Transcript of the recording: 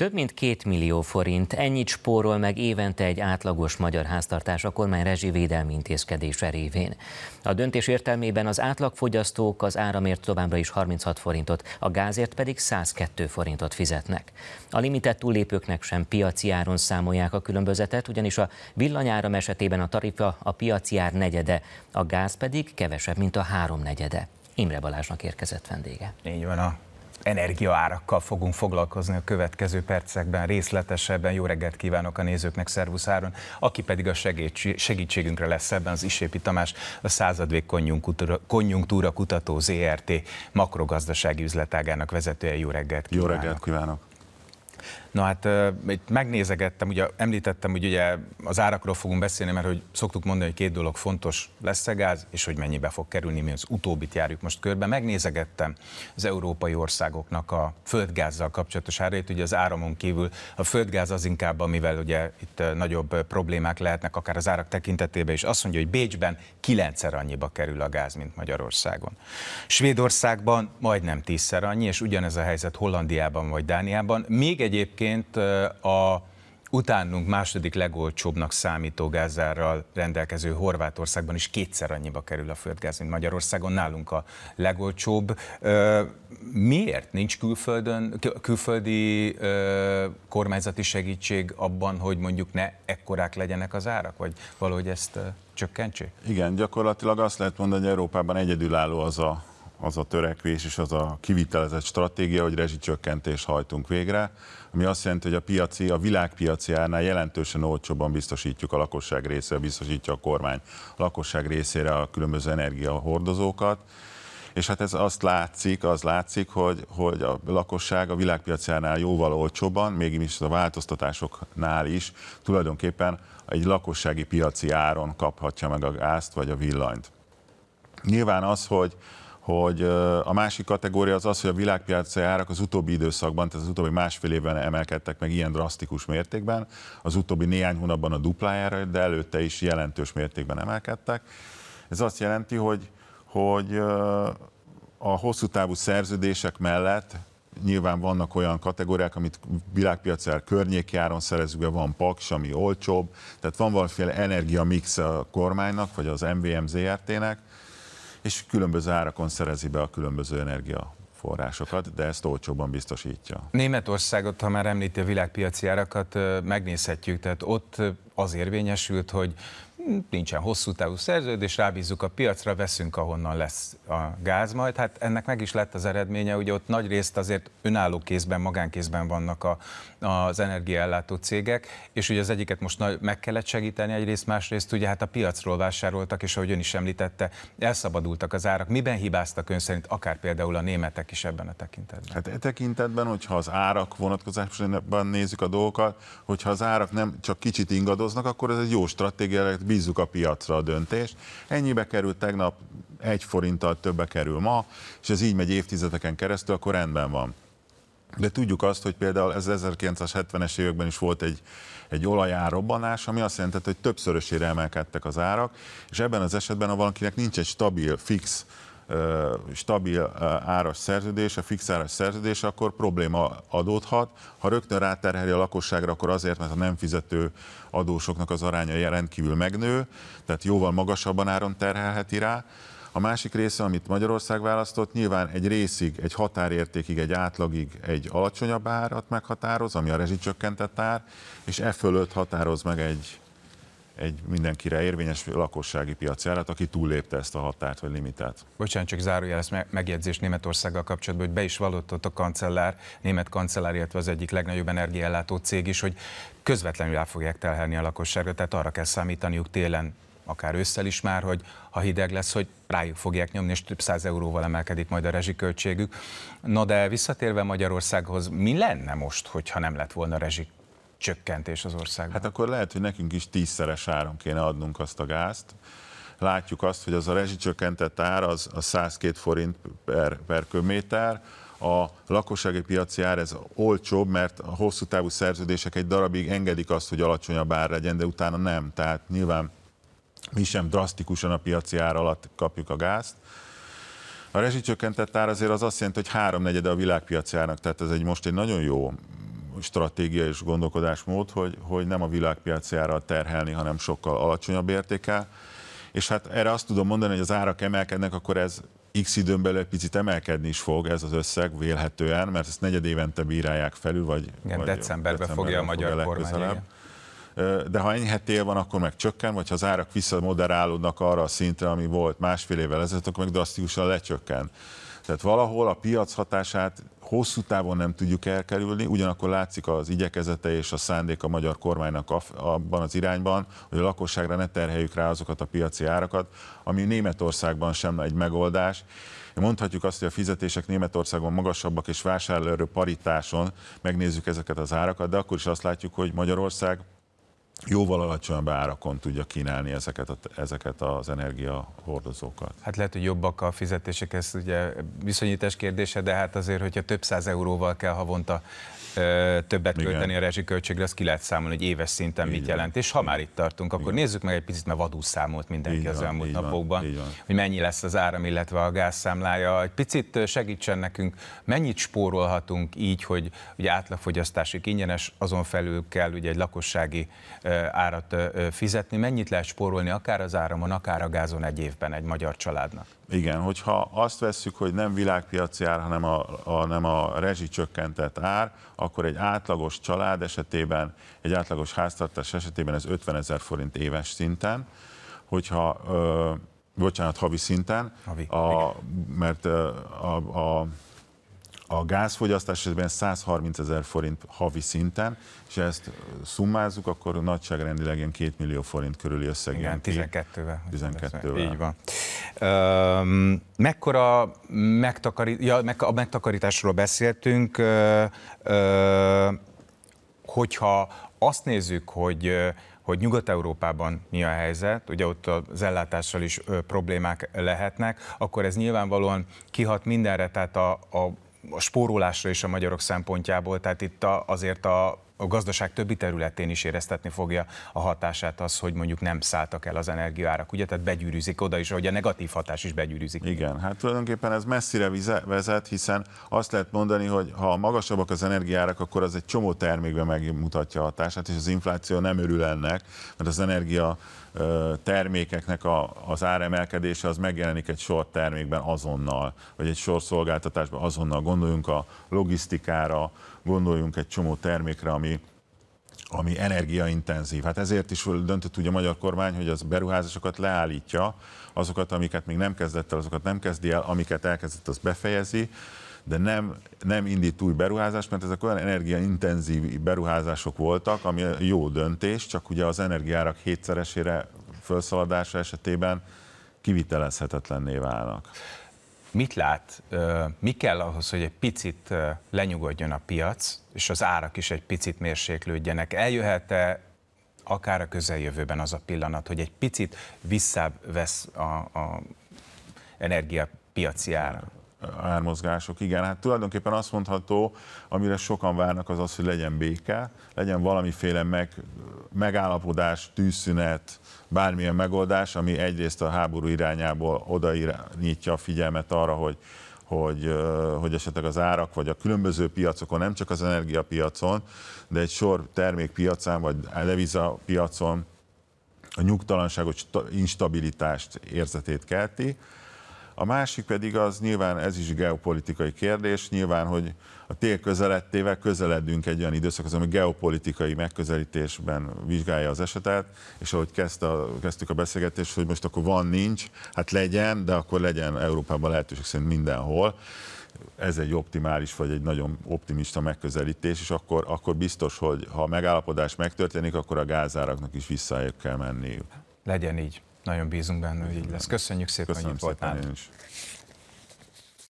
Több mint két millió forint, ennyit spórol meg évente egy átlagos magyar háztartás a kormány rezsivédelmi intézkedése révén. A döntés értelmében az átlagfogyasztók az áramért továbbra is 36 forintot, a gázért pedig 102 forintot fizetnek. A limitet túllépőknek sem piaci áron számolják a különbözetet, ugyanis a villanyáram esetében a tarifa a piaci ár negyede, a gáz pedig kevesebb, mint a háromnegyede. Imre Balázsnak érkezett vendége. Így van, a energiaárakkal fogunk foglalkozni a következő percekben részletesebben. Jó reggelt kívánok a nézőknek, Szervusz Áron, aki pedig a segítségünkre lesz ebben az Isépi Tamás, a századvég konjunktúra, konjunktúra kutató ZRT makrogazdasági üzletágának vezetője. Jó reggelt kívánok! Jó reggelt kívánok! Na hát itt megnézegettem, ugye említettem, hogy ugye az árakról fogunk beszélni, mert hogy szoktuk mondani, hogy két dolog fontos, lesz-e gáz, és hogy mennyibe fog kerülni, mi az utóbbit járjuk most körbe. Megnézegettem az európai országoknak a földgázzal kapcsolatos árait, ugye az áramon kívül a földgáz az inkább, amivel ugye itt nagyobb problémák lehetnek, akár az árak tekintetében is. Azt mondja, hogy Bécsben kilencszer annyiba kerül a gáz, mint Magyarországon. Svédországban majdnem tízszer annyi, és ugyanez a helyzet Hollandiában vagy Dániában. Még egy egyébként a utánunk második legolcsóbbnak számító gázárral rendelkező Horvátországban is kétszer annyiba kerül a földgáz, mint Magyarországon, nálunk a legolcsóbb. Miért nincs külföldön, külföldi kormányzati segítség abban, hogy mondjuk ne ekkorák legyenek az árak, vagy valahogy ezt csökkentsék? Igen, gyakorlatilag azt lehet mondani, hogy Európában egyedülálló az a az a törekvés és az a kivitelezett stratégia, hogy rezsicsökkentést hajtunk végre, ami azt jelenti, hogy a piaci, a világpiaci árnál jelentősen olcsóban biztosítjuk a lakosság részére, biztosítja a kormány a lakosság részére a különböző energiahordozókat, és hát ez azt látszik, az látszik, hogy, hogy a lakosság a világpiacánál jóval olcsóban, mégis a változtatásoknál is tulajdonképpen egy lakossági piaci áron kaphatja meg a gázt vagy a villanyt. Nyilván az, hogy hogy a másik kategória az az, hogy a világpiaci árak az utóbbi időszakban, tehát az utóbbi másfél évben emelkedtek meg ilyen drasztikus mértékben, az utóbbi néhány hónapban a duplájára, de előtte is jelentős mértékben emelkedtek. Ez azt jelenti, hogy, hogy a hosszú távú szerződések mellett nyilván vannak olyan kategóriák, amit világpiacár környékjáron szerezünk van paks, ami olcsóbb, tehát van valamiféle energiamix a kormánynak, vagy az MVM ZRT-nek, és különböző árakon szerezi be a különböző energia forrásokat, de ezt olcsóban biztosítja. Németországot, ha már említi a világpiaci árakat, megnézhetjük, tehát ott az érvényesült, hogy nincsen hosszú távú szerződés, rábízzuk a piacra, veszünk, ahonnan lesz a gáz majd. Hát ennek meg is lett az eredménye, ugye ott nagy részt azért önálló kézben, magánkézben vannak a, az energiaellátó cégek, és ugye az egyiket most meg kellett segíteni egyrészt, másrészt ugye hát a piacról vásároltak, és ahogy ön is említette, elszabadultak az árak. Miben hibáztak ön szerint, akár például a németek is ebben a tekintetben? Hát e tekintetben, hogyha az árak vonatkozásában nézzük a dolgokat, hogyha az árak nem csak kicsit ingadoznak, akkor ez egy jó stratégia bízzuk a piacra a döntést. Ennyibe került tegnap, egy forinttal többe kerül ma, és ez így megy évtizedeken keresztül, akkor rendben van. De tudjuk azt, hogy például ez 1970-es években is volt egy, egy olajárobbanás, ami azt jelentett, hogy többszörösére emelkedtek az árak, és ebben az esetben, ha valakinek nincs egy stabil, fix stabil áras szerződés, a fix áras szerződés, akkor probléma adódhat. Ha rögtön ráterheli a lakosságra, akkor azért, mert a nem fizető adósoknak az aránya rendkívül megnő, tehát jóval magasabban áron terhelheti rá. A másik része, amit Magyarország választott, nyilván egy részig, egy határértékig, egy átlagig egy alacsonyabb árat meghatároz, ami a rezsicsökkentett ár, és e fölött határoz meg egy egy mindenkire érvényes lakossági piaci árat, aki túllépte ezt a határt vagy limitát. Bocsánat, csak zárójel, ezt megjegyzés Németországgal kapcsolatban, hogy be is ott a kancellár, német kancellár, illetve az egyik legnagyobb energiaellátó cég is, hogy közvetlenül el fogják telhelni a lakosságot, tehát arra kell számítaniuk télen, akár ősszel is már, hogy ha hideg lesz, hogy rájuk fogják nyomni, és több száz euróval emelkedik majd a rezsiköltségük. Na de visszatérve Magyarországhoz, mi lenne most, hogyha nem lett volna rezsik csökkentés az országban. Hát akkor lehet, hogy nekünk is tízszeres áron kéne adnunk azt a gázt. Látjuk azt, hogy az a rezsicsökkentett ár az, az 102 forint per, per köméter, a lakossági piaci ár ez olcsóbb, mert a hosszú távú szerződések egy darabig engedik azt, hogy alacsonyabb ár legyen, de utána nem. Tehát nyilván mi sem drasztikusan a piaci ár alatt kapjuk a gázt. A rezsicsökkentett ár azért az azt jelenti, hogy háromnegyede a világpiaci árnak, tehát ez egy most egy nagyon jó stratégia és gondolkodásmód, hogy, hogy nem a világpiaci árral terhelni, hanem sokkal alacsonyabb értéke. És hát erre azt tudom mondani, hogy az árak emelkednek, akkor ez x időn belül egy picit emelkedni is fog ez az összeg vélhetően, mert ezt negyed évente bírálják felül, vagy, igen, vagy decemberben, decemberben fogja a magyar kormány. De ha enyhetél van, akkor meg csökken, vagy ha az árak visszamoderálódnak arra a szintre, ami volt másfél évvel ezelőtt, akkor meg drasztikusan lecsökken. Tehát valahol a piac hatását hosszú távon nem tudjuk elkerülni, ugyanakkor látszik az igyekezete és a szándék a magyar kormánynak abban az irányban, hogy a lakosságra ne terheljük rá azokat a piaci árakat, ami Németországban sem egy megoldás. Mondhatjuk azt, hogy a fizetések Németországban magasabbak és vásárlóerő paritáson megnézzük ezeket az árakat, de akkor is azt látjuk, hogy Magyarország jóval alacsonyabb árakon tudja kínálni ezeket, a, ezeket az energiahordozókat. Hát lehet, hogy jobbak a fizetések, ez ugye viszonyítás kérdése, de hát azért, hogyha több száz euróval kell havonta ö, többet Igen. költeni a rezsiköltségre, az ki lehet számolni, hogy éves szinten Igen. mit jelent. És ha már itt tartunk, akkor Igen. nézzük meg egy picit, mert vadul számolt mindenki Igen. az elmúlt elmúlt napokban, Igen. hogy mennyi lesz az áram, illetve a gázszámlája. Egy picit segítsen nekünk, mennyit spórolhatunk így, hogy ugye átlagfogyasztásig ingyenes, azon felül kell ugye egy lakossági ö, árat fizetni. Mennyit lehet spórolni akár az áramon, akár a gázon egy évben egy magyar családnak? Igen, hogyha azt vesszük, hogy nem világpiaci ár, hanem a, a, nem a csökkentett ár, akkor egy átlagos család esetében, egy átlagos háztartás esetében ez 50 ezer forint éves szinten, hogyha, ö, bocsánat, havi szinten, havi, a, mert a, a a gázfogyasztás esetben 130 ezer forint havi szinten, és ezt szummázzuk, akkor nagyságrendileg ilyen 2 millió forint körüli összeg. Igen, 12-vel. 12-vel. Így van. Ö, mekkora megtakarít, ja, meg, a megtakarításról beszéltünk, ö, ö, hogyha azt nézzük, hogy hogy Nyugat-Európában mi a helyzet, ugye ott az ellátással is problémák lehetnek, akkor ez nyilvánvalóan kihat mindenre, tehát a, a a spórolásra is a magyarok szempontjából, tehát itt a, azért a a gazdaság többi területén is éreztetni fogja a hatását az, hogy mondjuk nem szálltak el az energiárak, ugye? Tehát begyűrűzik oda is, hogy a negatív hatás is begyűrűzik. Igen, hát tulajdonképpen ez messzire vezet, hiszen azt lehet mondani, hogy ha magasabbak az energiárak, akkor az egy csomó termékben megmutatja a hatását, és az infláció nem örül ennek, mert az energia termékeknek a, az áremelkedése az megjelenik egy sor termékben azonnal, vagy egy sor szolgáltatásban azonnal. Gondoljunk a logisztikára, gondoljunk egy csomó termékre, ami ami energiaintenzív. Hát ezért is döntött úgy a magyar kormány, hogy az beruházásokat leállítja, azokat, amiket még nem kezdett el, azokat nem kezdi el, amiket elkezdett, az befejezi, de nem, nem indít új beruházást, mert ezek olyan energiaintenzív beruházások voltak, ami jó döntés, csak ugye az energiárak hétszeresére felszaladása esetében kivitelezhetetlenné válnak. Mit lát, mi kell ahhoz, hogy egy picit lenyugodjon a piac, és az árak is egy picit mérséklődjenek? Eljöhet-e akár a közeljövőben az a pillanat, hogy egy picit visszavesz a, a energiapiaci ára? ármozgások. Igen, hát tulajdonképpen azt mondható, amire sokan várnak, az az, hogy legyen béke, legyen valamiféle meg, megállapodás, tűzszünet, bármilyen megoldás, ami egyrészt a háború irányából odairányítja a figyelmet arra, hogy hogy, hogy esetleg az árak, vagy a különböző piacokon, nem csak az energiapiacon, de egy sor termékpiacán, vagy piacon a nyugtalanságot, instabilitást érzetét kelti, a másik pedig az nyilván, ez is geopolitikai kérdés, nyilván, hogy a tél közelettével közeledünk egy olyan időszakhoz, ami geopolitikai megközelítésben vizsgálja az esetet, és ahogy kezdte, kezdtük a beszélgetést, hogy most akkor van, nincs, hát legyen, de akkor legyen Európában lehetőség szerint mindenhol ez egy optimális vagy egy nagyon optimista megközelítés, és akkor, akkor biztos, hogy ha a megállapodás megtörténik, akkor a gázáraknak is vissza kell menniük. Legyen így. Nagyon bízunk benne, hogy így lesz. Köszönjük szépen, Köszönöm hogy itt voltál.